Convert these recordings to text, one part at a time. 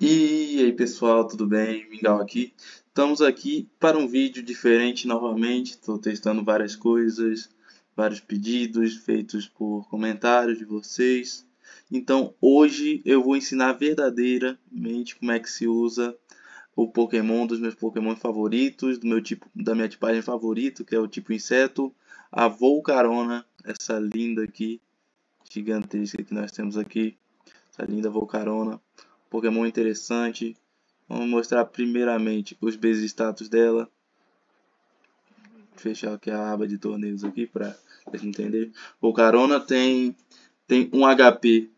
E aí pessoal, tudo bem? Mingau aqui. Estamos aqui para um vídeo diferente novamente. Estou testando várias coisas, vários pedidos feitos por comentários de vocês. Então hoje eu vou ensinar verdadeiramente como é que se usa o Pokémon dos meus Pokémon favoritos, do meu tipo, da minha tipagem favorito, que é o tipo inseto, a Volcarona, essa linda aqui, gigantesca que nós temos aqui, essa linda Volcarona Pokémon interessante. Vamos mostrar primeiramente os base status dela. Fechar aqui a aba de torneios aqui para vocês entenderem. O Carona tem, tem um HP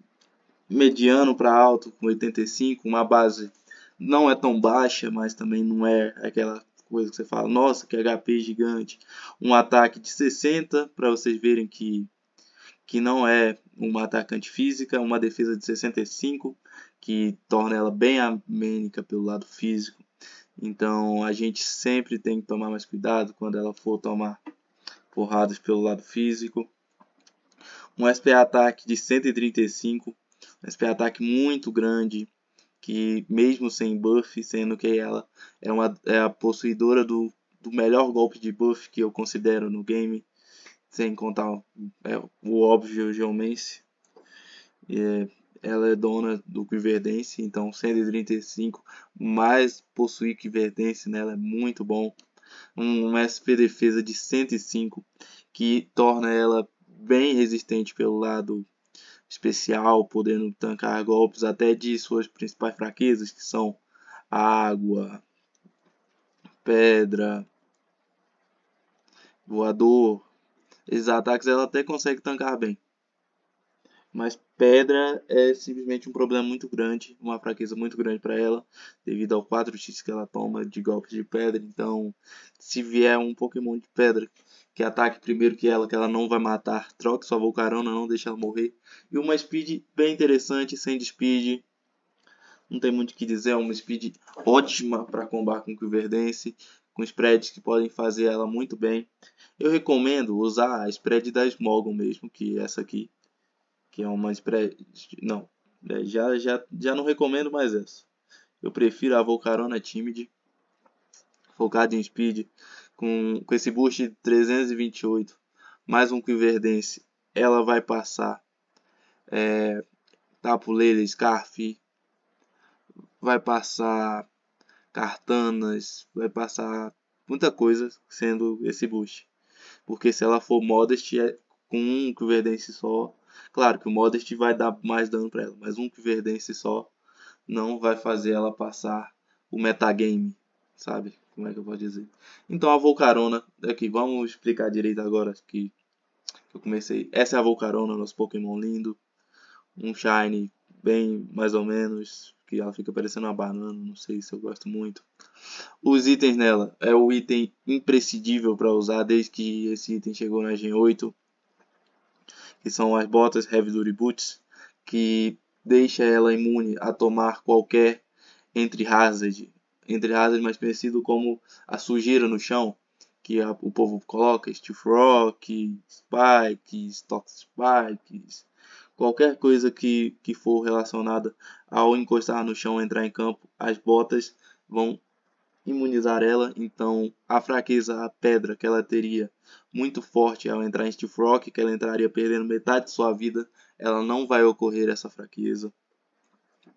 mediano para alto, com 85, uma base não é tão baixa, mas também não é aquela coisa que você fala, nossa, que HP gigante. Um ataque de 60, para vocês verem que, que não é uma atacante física, uma defesa de 65, que torna ela bem amênica pelo lado físico. Então a gente sempre tem que tomar mais cuidado quando ela for tomar porradas pelo lado físico. Um SP ataque de 135, um SP ataque muito grande, que mesmo sem buff, sendo que ela é, uma, é a possuidora do, do melhor golpe de buff que eu considero no game, sem contar é, o óbvio Geomance. É, ela é dona do Quiverdense, então 135, mais possui Quiverdense nela é muito bom. Um SP defesa de 105, que torna ela bem resistente pelo lado especial, podendo tancar golpes até de suas principais fraquezas, que são água, pedra, voador. Esses ataques ela até consegue tancar bem. Mas pedra é simplesmente um problema muito grande, uma fraqueza muito grande para ela, devido ao 4x que ela toma de golpes de pedra. Então, se vier um Pokémon de pedra que ataque primeiro que ela, que ela não vai matar, troque sua Volcarona, não deixa ela morrer. E uma speed bem interessante, sem speed. Não tem muito o que dizer, é uma speed ótima para combar com o Quiverdense com spreads que podem fazer ela muito bem. Eu recomendo usar a spread da Smoggon mesmo, que é essa aqui que é uma spread. Não, é, já, já, já não recomendo mais essa. Eu prefiro a Volcarona Timid, focada em speed, com, com esse boost de 328, mais um Quiverdense. Ela vai passar é, Tapuleira, Scarf, vai passar Cartanas, vai passar muita coisa sendo esse boost. Porque se ela for modest, é, com um Quiverdense só, Claro que o Modest vai dar mais dano para ela, mas um que Verdance só não vai fazer ela passar o metagame, sabe? Como é que eu posso dizer? Então a Volcarona, aqui, vamos explicar direito agora que eu comecei. Essa é a Volcarona, nosso Pokémon lindo. Um Shine bem mais ou menos, que ela fica parecendo uma banana, não sei se eu gosto muito. Os itens nela é o item imprescindível para usar desde que esse item chegou na Gen 8 que são as botas heavy duty boots, que deixa ela imune a tomar qualquer entre hazard, entre hazard mais conhecido como a sujeira no chão, que a, o povo coloca, steel rock, spikes, stock spikes, qualquer coisa que, que for relacionada ao encostar no chão entrar em campo, as botas vão imunizar ela, então a fraqueza a pedra que ela teria muito forte ao entrar em Steel Rock, que ela entraria perdendo metade de sua vida, ela não vai ocorrer essa fraqueza.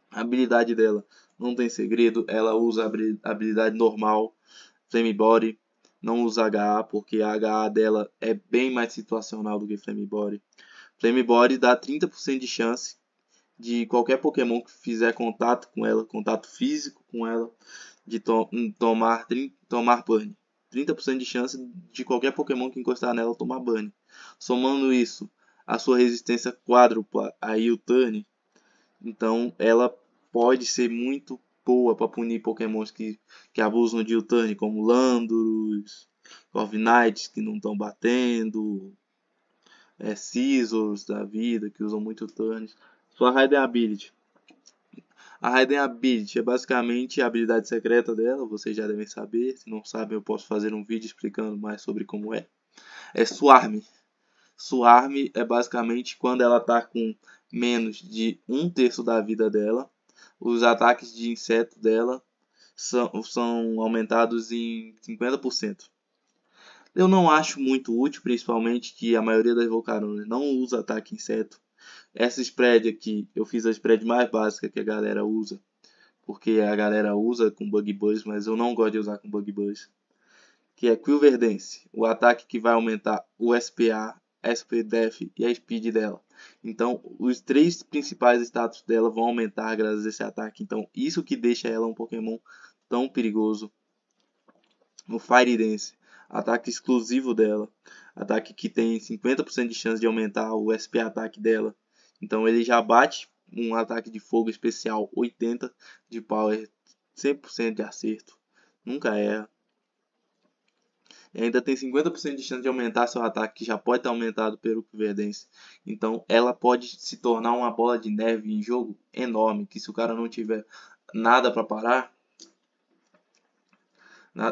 A habilidade dela não tem segredo, ela usa a habilidade normal, Flame Body, não usa HA, porque a HA dela é bem mais situacional do que Flame Body. Flame Body dá 30% de chance de qualquer Pokémon que fizer contato com ela, contato físico com ela, de to tomar, tomar burn. 30% de chance de qualquer Pokémon que encostar nela tomar burn. Somando isso a sua resistência quádrupla a u então ela pode ser muito boa para punir Pokémons que, que abusam de u como Landorus, Corviknights que não estão batendo, é, Scissors da vida que usam muito turns. Sua raid Ability a Raiden é Ability é basicamente a habilidade secreta dela, vocês já devem saber. Se não sabem, eu posso fazer um vídeo explicando mais sobre como é. É Swarm. Swarm é basicamente quando ela está com menos de um terço da vida dela. Os ataques de inseto dela são, são aumentados em 50%. Eu não acho muito útil, principalmente que a maioria das Volcarones não usa ataque inseto. Essa spread aqui, eu fiz a spread mais básica que a galera usa, porque a galera usa com bug buzz, mas eu não gosto de usar com bug buzz, que é Quill o ataque que vai aumentar o SPA, sp def e a speed dela. Então, os três principais status dela vão aumentar graças a esse ataque. Então, isso que deixa ela um Pokémon tão perigoso no Fire Dance. Ataque exclusivo dela. Ataque que tem 50% de chance de aumentar o SP ataque dela. Então ele já bate um ataque de fogo especial 80 de power, 100% de acerto, nunca erra. E ainda tem 50% de chance de aumentar seu ataque, que já pode estar aumentado pelo Verdense. Então ela pode se tornar uma bola de neve em jogo enorme, que se o cara não tiver nada para parar,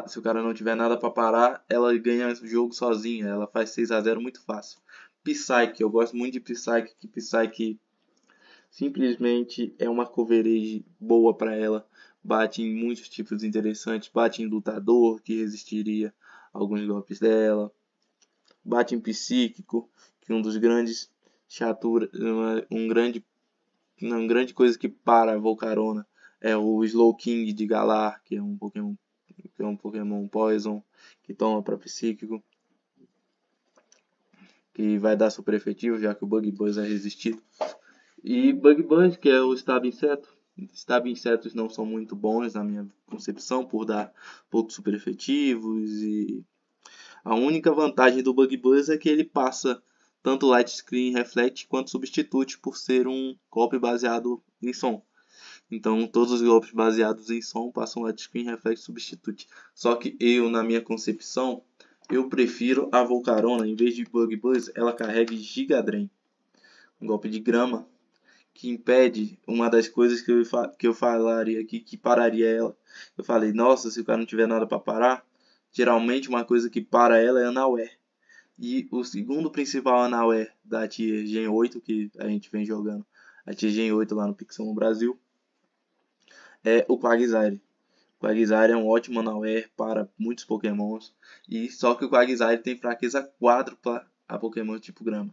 se o cara não tiver nada para parar, ela ganha o jogo sozinha, ela faz 6 a 0 muito fácil. Psyche. Eu gosto muito de Psyche, que Psyche simplesmente é uma coverage boa para ela. Bate em muitos tipos interessantes, bate em lutador, que resistiria a alguns golpes dela. Bate em psíquico, que um dos grandes chatura, uma, um grande uma grande coisa que para a Volcarona é o Slow King de Galar, que é um Pokémon que é um Pokémon Poison que toma para psíquico que vai dar super efetivo, já que o Bug Buzz é resistido. E Bug Buzz, que é o Stab Inseto. Stab Insetos não são muito bons na minha concepção, por dar poucos super efetivos. E a única vantagem do Bug Buzz é que ele passa tanto Light Screen Reflect quanto Substitute por ser um golpe baseado em som. Então todos os golpes baseados em som passam Light Screen Reflect Substitute. Só que eu, na minha concepção, eu prefiro a Volcarona, em vez de Bug Buzz, ela carrega Gigadrain, Um golpe de grama que impede uma das coisas que eu, que eu falaria aqui, que pararia ela. Eu falei, nossa, se o cara não tiver nada para parar, geralmente uma coisa que para ela é Anaué. E o segundo principal Anaué da Tier Gen 8, que a gente vem jogando, a Tier Gen 8 lá no Pixel no Brasil, é o Quagsire. Quagsire é um ótimo Anauer para muitos pokémons, e só que o Quagsire tem fraqueza quádrupla a pokémons tipo grama,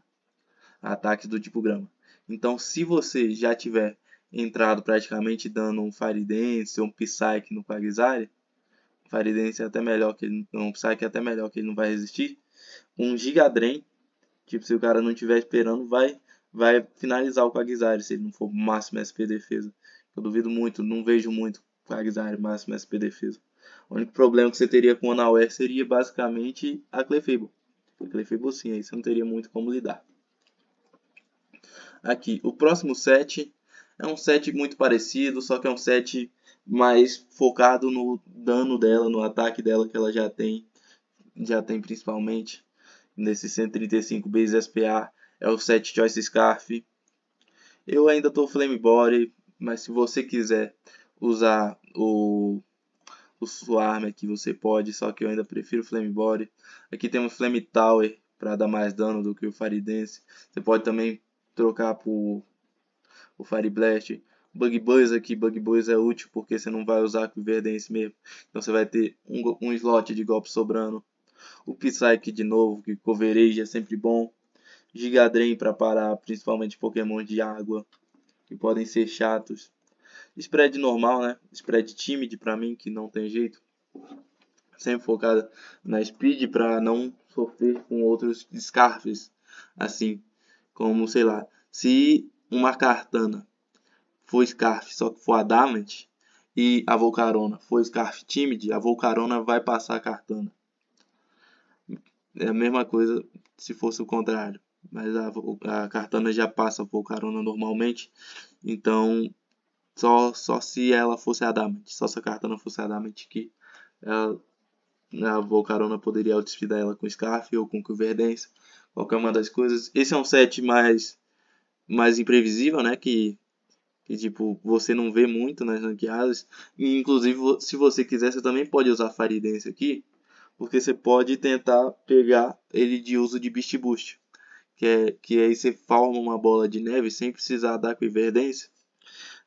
a ataques do tipo grama. Então se você já tiver entrado praticamente dando um Fire Dance ou um Psyche no Quagsire, um Fire Dance é até melhor que ele, um Psyche é até melhor que ele não vai resistir, um Gigadren, tipo se o cara não estiver esperando, vai vai finalizar o Quagsire se ele não for máximo SP defesa. Eu duvido muito, não vejo muito Quagsire máximo SP defesa. O único problema que você teria com o Anaware seria basicamente a Clefable. A Clefable sim, aí você não teria muito como lidar. Aqui, o próximo set é um set muito parecido, só que é um set mais focado no dano dela, no ataque dela que ela já tem. Já tem principalmente nesse 135 base SPA. É o set Choice Scarf. Eu ainda estou Flame Body, mas se você quiser usar o, o sua aqui, você pode, só que eu ainda prefiro o Flame Body. Aqui temos Flame Tower para dar mais dano do que o Fire Dance. Você pode também trocar por o Fire Blast. Bug Boys aqui, Bug Boys é útil porque você não vai usar com Verdense mesmo. Então você vai ter um, um slot de golpe sobrando. O Psyche de novo, que Coverage é sempre bom. Drain para parar principalmente Pokémon de água, que podem ser chatos. Spread normal, né? Spread tímido para mim, que não tem jeito. Sempre focada na speed para não sofrer com outros scarfs. Assim, como, sei lá, se uma cartana for scarf, só que for a damage, e a Volcarona for scarf tímida, a Volcarona vai passar a cartana. É a mesma coisa se fosse o contrário mas a, a, Cartana já passa a Volcarona normalmente, então só, só se ela fosse Adamant. Só se a carta não fosse Adamant que ela, né, a Volcarona poderia desfidar ela com Scarf ou com Convergência. Qualquer uma das coisas. Esse é um set mais, mais imprevisível, né? Que, que tipo, você não vê muito nas ranqueadas. E, inclusive, se você quiser, você também pode usar faridense aqui. Porque você pode tentar pegar ele de uso de Beast Boost que, é, que aí você forma uma bola de neve sem precisar dar com equiverdência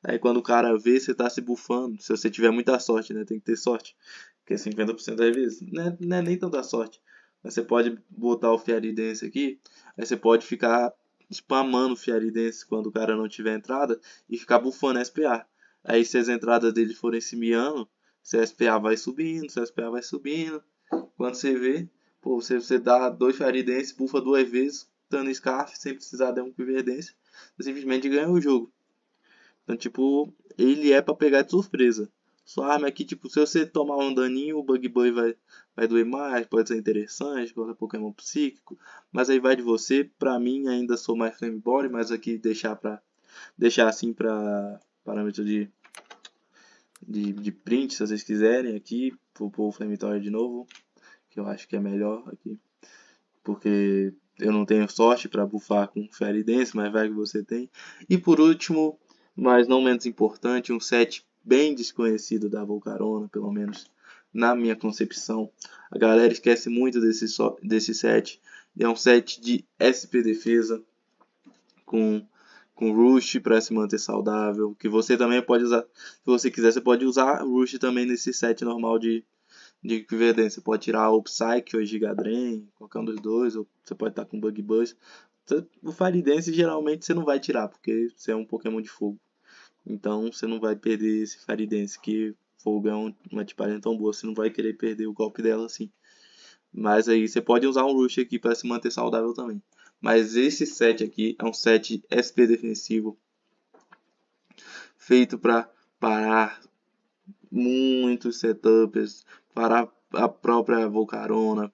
Aí quando o cara vê, você tá se bufando. Se você tiver muita sorte, né? Tem que ter sorte. Porque 50% das vezes não é, não é nem tanta sorte. Mas você pode botar o fiaridense aqui. Aí você pode ficar spamando o fiaridense quando o cara não tiver entrada. E ficar bufando SPA. Aí se as entradas dele forem simiano, se SPA vai subindo, se SPA vai subindo. Quando você vê, pô, você, você dá dois Fiaridense, bufa duas vezes, dando scarf, sem precisar de um convergência. Você simplesmente ganha o jogo. Então, tipo, ele é para pegar de surpresa. Sua arma aqui, tipo, se você tomar um daninho, o Bug Boy vai, vai doer mais, pode ser interessante, pode ser Pokémon psíquico. Mas aí vai de você. Pra mim, ainda sou mais Flamebody, mas aqui deixar pra... Deixar assim pra parâmetro de, de, de print, se vocês quiserem aqui. Vou pôr o Flamethrower de novo, que eu acho que é melhor aqui. Porque eu não tenho sorte para bufar com Fairy Dance, mas vai que você tem. E por último, mas não menos importante, um set bem desconhecido da Volcarona, pelo menos na minha concepção. A galera esquece muito desse, so, desse set. É um set de SP defesa com com Rush para se manter saudável, que você também pode usar, se você quiser, você pode usar Rush também nesse set normal de de Verdente. Você pode tirar o Psyche ou Gigadrain qualquer um dos dois, ou você pode estar com Bug Buzz. O Fire Dance geralmente você não vai tirar, porque você é um Pokémon de fogo. Então você não vai perder esse Faridense que é uma tipagem tão boa, você não vai querer perder o golpe dela assim. Mas aí você pode usar um Rush aqui para se manter saudável também. Mas esse set aqui é um set SP defensivo feito para parar muitos setups, parar a própria Volcarona,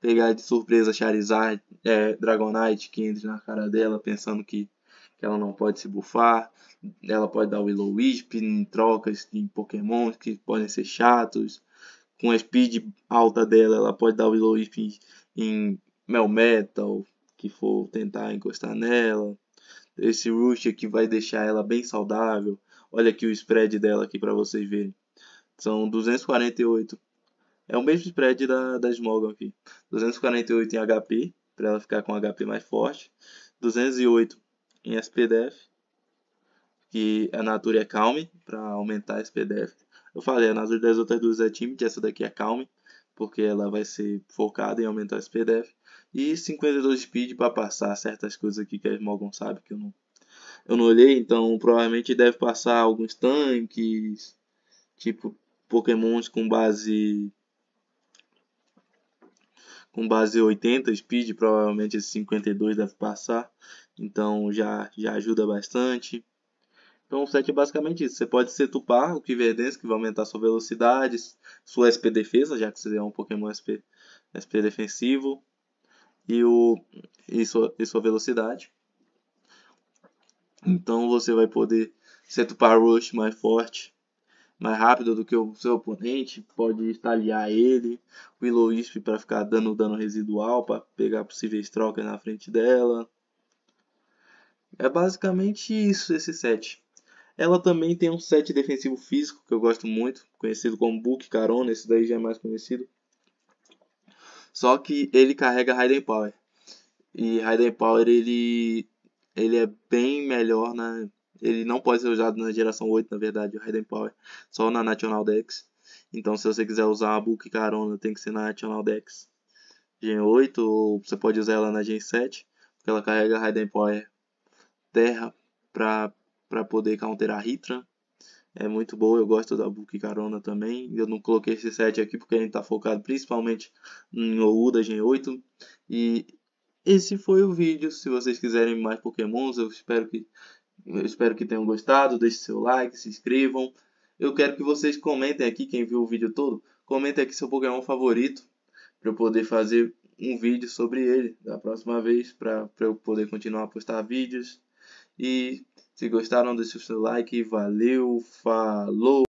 pegar de surpresa Charizard, é, Dragonite que entra na cara dela pensando que que ela não pode se bufar, ela pode dar Willow Wisp em trocas de pokémons que podem ser chatos, com a speed alta dela ela pode dar Willow Wisp em, em Melmetal, que for tentar encostar nela, esse Rush aqui vai deixar ela bem saudável, olha aqui o spread dela aqui para vocês verem, são 248 é o mesmo spread da, da Smogon aqui. 248 em HP, para ela ficar com HP mais forte. 208 em SPDF, que a Nature é Calm, para aumentar a SPDF. Eu falei, a Nature das outras duas é Timid, essa daqui é Calm, porque ela vai ser focada em aumentar a SPDF. E 52 Speed para passar certas coisas aqui que a Smogon sabe que eu não, eu não olhei, então provavelmente deve passar alguns tanques, tipo pokémons com base com base 80 speed, provavelmente esse 52 deve passar. Então já, já ajuda bastante. Então o set é basicamente isso. Você pode ser tupar o Kiverdense, que vai aumentar sua velocidade, sua SP defesa, já que você é um Pokémon SP, SP defensivo. E, o, e, sua, e sua velocidade. Então você vai poder ser tupar Rush mais forte, mais rápido do que o seu oponente. Pode estaliar ele, Willow Wisp para ficar dando dano residual, para pegar possíveis trocas na frente dela. É basicamente isso esse set. Ela também tem um set defensivo físico que eu gosto muito, conhecido como Book Carona, esse daí já é mais conhecido. Só que ele carrega Raiden Power. E Raiden Power ele ele é bem melhor na ele não pode ser usado na geração 8, na verdade, o Raiden Power, só na National Dex. Então, se você quiser usar a Book Carona, tem que ser na National Dex Gen 8, ou você pode usar ela na Gen 7, porque ela carrega Raiden Power terra para poder counterar Hitran. É muito boa, eu gosto da Book Carona também. Eu não coloquei esse set aqui porque a gente está focado principalmente em da Gen 8. E esse foi o vídeo. Se vocês quiserem mais Pokémons, eu espero que, eu espero que tenham gostado. Deixe seu like, se inscrevam. Eu quero que vocês comentem aqui, quem viu o vídeo todo, comentem aqui seu Pokémon favorito para eu poder fazer um vídeo sobre ele da próxima vez, para eu poder continuar a postar vídeos e se gostaram, deixa o seu like. Valeu, falou!